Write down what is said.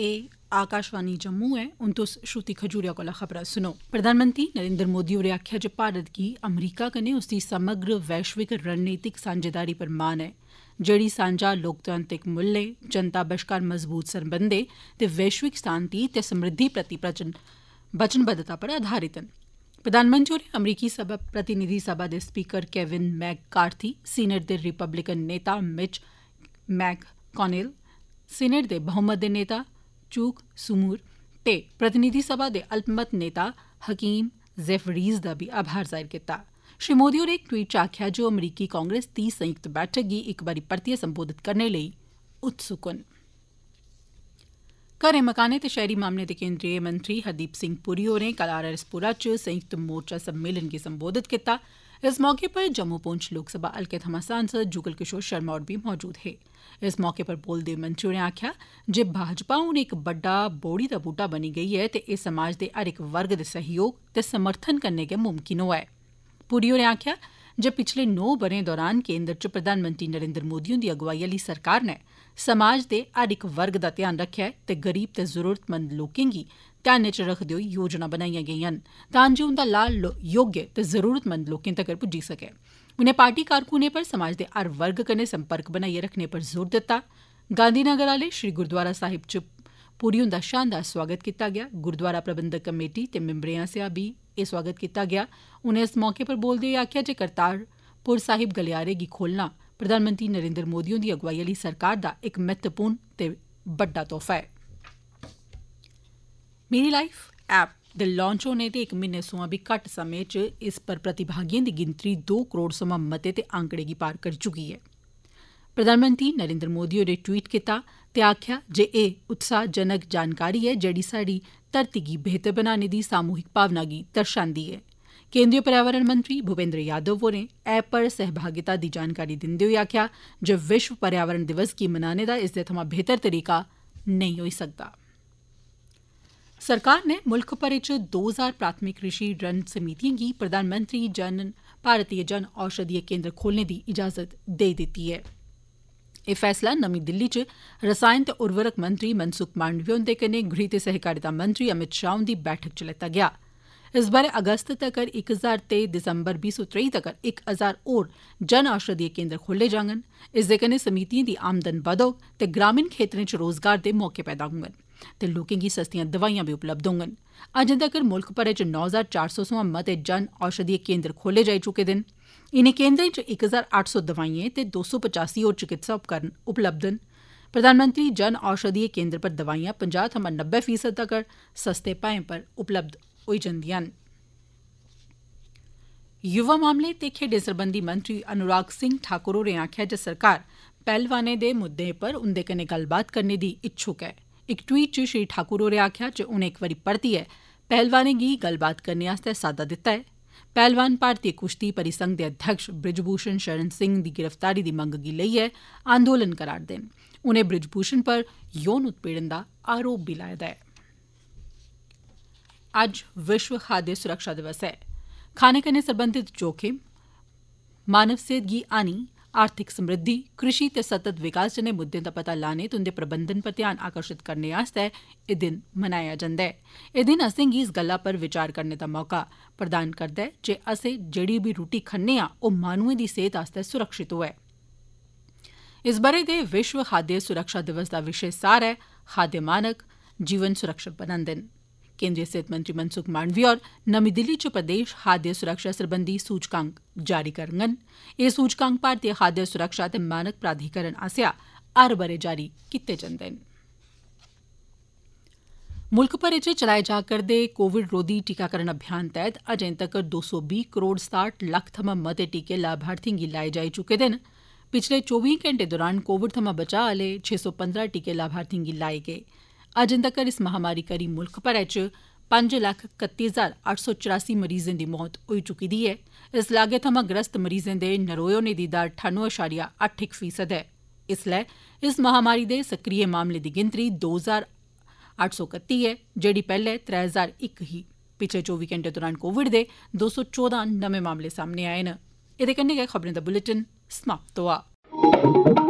एह् आकाशवाणी जम्मू ऐ हून तुस श्रुति खजूरिया कोला खबरां सुनो प्रधानमंत्री नरेन्द्र मोदी होरें आक्खेआ जे भारत गी अमरीका कन्नै उसदी समग्र वैश्विक रणनीतिक सांझेदारी पर मान ऐ जड़ी सांझा लोकतांत्रिक मुल्लें जनता बश्कार मजबूत सरबंधें ते वैश्विक शांति ते समृद्धि प्रति वचनबद्धता पर आधारित न प्रधानमंत्री होरें अमरीकी प्रतिनिधि सभा दे speaker Kevin McCarthy Senate दे रिपब्लिकन नेता मिच मैक कॉनेल सीनेट दे बहुमत दे नेता चूक समूर ते प्रतिनिधि सभा दे अल्पमत नेता हकीम जेफरीज़ दा भी आभार जाहिर कीता श्री मोदी होरें इक ट्वीट च आखेआ जे अमरीकी कांग्रेस दी संयुक्त बैठक गी इक बारी परतियै संबोधित करने लेई उत्सुक न घरें मकानें ते शहरी मामलें दे केन्द्रीय मंत्री हरदीप सिंह पुरी होरें कल आर एस पुरा च संयुक्त मोर्चा सम्मेलन गी संबोधित कीता इस मौके पर जम्मू पुंछ लोकसभा हल्के थमां सांसद जुगल किशोर शर्मा होर बी मौजूद हे इस मौके पर बोलदे मंत्री होरें आक्खेआ जे भाजपा हून इक बड्डा बोड़ी दा बूटा बनी गेई ऐ ते एह् समाज दे हर इक वर्ग दे सहयोग ते समर्थन कन्नै गै मुमकिन होआ ऐ पुरी होरें आक्खेआ जे पिच्छले नौ ब'रें दौरान केन्द्र च प्रधानमंत्री नरेन्द्र मोदी हुंदी अगुवाई आली सरकार नै समाज दे हर इक वर्ग दा ध्यान रक्खेआ ऐ ते गरीब ते जरूरतमंद लोकें गी ध्यानै च रक्खदे होई योजनां बनाइयां गेइयां न तां जे उंदा लाह् योग्य ते जरूरतमंद लोकें तगर पुज्जी सकै उनें पार्टी कारकुनें पर समाज दे हर वर्ग कन्नै संपर्क बनाइयै रक्खने पर जोर दित्ता गांधीनगर आह्ले श्री गुरूद्वारा साहिब च पुरी हुंदा शानदार सोआगत कीता गेआ गुरूद्वारा प्रबंधक कमेटी ते मिम्बरें आसेआ बी एह् स्वागत कीता गेआ उनें इस मौके पर बोलदे होई आक्खेआ जे करतारपुर साहिब गलियारे गी खोलना प्रधानमंत्री नरेन्द्र मोदी हुंदी अगुवाई आली सरकार दा इक महत्वपूर्ण ते बड्डा तोहफा ऐ मेरी लाइफ ऐप दे लांच होने ते इक म्हीने सोयां बी घट्ट समें च इस पर प्रतिभागिएं दी गिनतरी दो करोड़ सोयां मते ते आंकड़े गी पार करी चुकी ऐ प्रधानमंत्री नरेन्द्र मोदी होरें ट्वीट कीता ते आक्खेआ जे एह् उत्साहजनक जानकारी ऐ जेड़ी साहड़ी धरती गी बेहतर बनाने दी सामूहिक भावना गी दर्शांदी ऐ केन्द्रीय पर्यावरण मंत्री भूपेन्द्र यादव होरें ऐप पर सहभागिता दी जानकारी दिंदे होई आक्खेआ जे विश्व पर्यावरण दिवस गी मनाने दा इसदे थमां बेहतर तरीका नहीं होई सकदा सरकार ने मुल्ख भर च दो हजार प्राथमिक कृषि ऋण समितियों गी प्रधानमंत्री जन भारतीय जन औषधीय केन्द्र खोलने दी इजाजत देई दित्ती ऐ एह् फैसला नमीं दिल्ली च रसायन ते उर्वरक मंत्री मनसुख मांडविया हुंदे कन्नै गृह ते सैह्कारिता मंत्री अमित शाह हुंदी बैठक च लैता गेआ इस ब'रे अगस्त तक्कर इक हजार ते दिसम्बर बीह् सौ त्रेई तक्कर इक हजार होर जन औषधि केन्द्र खोले जाङन इसदे कन्नै समितिएं दी आमदन बधोग ते ग्रामीण खेत्तरें च रोजगार दे मौके पैदा होङन ते लोकें गी सस्तियां दवाईयां बी उपलब्ध होङन अजें तक्कर मुल्ख भरै च नौ हजार चार सौ थमां मते जन औषधि केन्द्र खोले जाई चुके दे न इनें केन्द्रें च इक हजार अट्ठ सौ दवाइएं ते दो सौ पचासी होर चिकित्सा उपकरण उपलब्ध न प्रधानमंत्री जन औषधीय केन्द्र पर दवाइयां पंजा थमां नब्बे फीसद तगर सस्ते भाएं पर उपलब्ध होई जंदियां न युवा मामले ते खेड्ढें सरबंधी मंत्री अनुराग सिंह ठाकुर होरें आखेआ जे सरकार पैह्लवानें दे मुद्दे पर उंदे कन्नै गल्लबात करने दी इच्छुक ऐ इक ट्वीट च श्री ठाकुर होरें आखेआ जे उनें इक बारी परतियै पैह्लवानें गी गल्लबात करने आस्तै साद्दा दित्ता ऐ पहलवान भारतीय कुश्ती परिसंघ दे अध्यक्ष ब्रिजभूषण शरण सिंह दी गिरफ्तारी दी मंग गी लेइयै आंदोलन करा'रदे न उनें ब्रिजभूषण पर यौन उत्पीड़न दा आरोप भी लाए दा ऐ अज्ज विश्व खाद्य सुरक्षा दिवस ऐ खाने कन्नै सरबंधत जोखिम मानव सेहत गी हानि आर्थिक समृद्धि कृषि ते सतत विकास जनेह मुद्दें दा पता लाने ते उन्दे प्रबंधन पर ध्यान आकर्षित करने आस्तै एह दिन मनाया जन्दा ऐ एह दिन असेंगी इस गल्ला पर विचार करने दा मौका प्रदान करदा ऐ जे अस जेड़ी बी रुट्टी खन्ने आं ओ माहनुएं दी सेहत आस्तै सुरक्षित होऐ इस ब'रे दे विश्व खाद्य सुरक्षा दिवस दा विशे सार ऐ 'खाद्य मानक जीवन सुरक्षित बनांदे न' केन्द्रीय सेहत मंत्री मनसुख मांडविया और नमीं दिल्ली च प्रदेश खाद्य सुरक्षा सरबंधी सूचकांक जारी करगन एह् सूचकांक भारतीय खाद्य सुरक्षा ते मानक प्राधिकरण आसेआ हर ब'रे जारी कीते जंदे न मुल्ख भरै च चलाए जा करदे कोविड रोधी टीकाकरण अभियान तैहत अजें तक्कर दो सौ बीह् करोड़ सताहठ लक्ख थमां मते टीके लाभार्थिएं गी लाए जाई चुके दे न पिछले चौबी घंटे दौरान कोविड थमां बचाव आले छे सौ पंद्रह टीके लाभार्थिएं गी लाए गे अजें तक्कर इस महामारी करी मुल्ख भरै च पंज लक्ख कत्ती हजार अट्ठ सौ चरासी मरीजें दी मौत होई चुकी दी ऐ इस लागे थमां ग्रस्त मरीजें दे नरोए होने दी दर ठानवे अशारिया अट्ठ इक फीसद ऐ इसलै इस महामारी दे सक्रिय मामले दी गिनतरी दो हजार अट्ठ सौ कत्ती ऐ जेड़ी पैहले त्रै हजार इक ही पिछले चौबी घंटे दौरान कोविड दे दो सौ चौदह नमें मामले सामने आए न एह्दे कन्नै गै खबरें दा बुलेटिन समाप्त होआ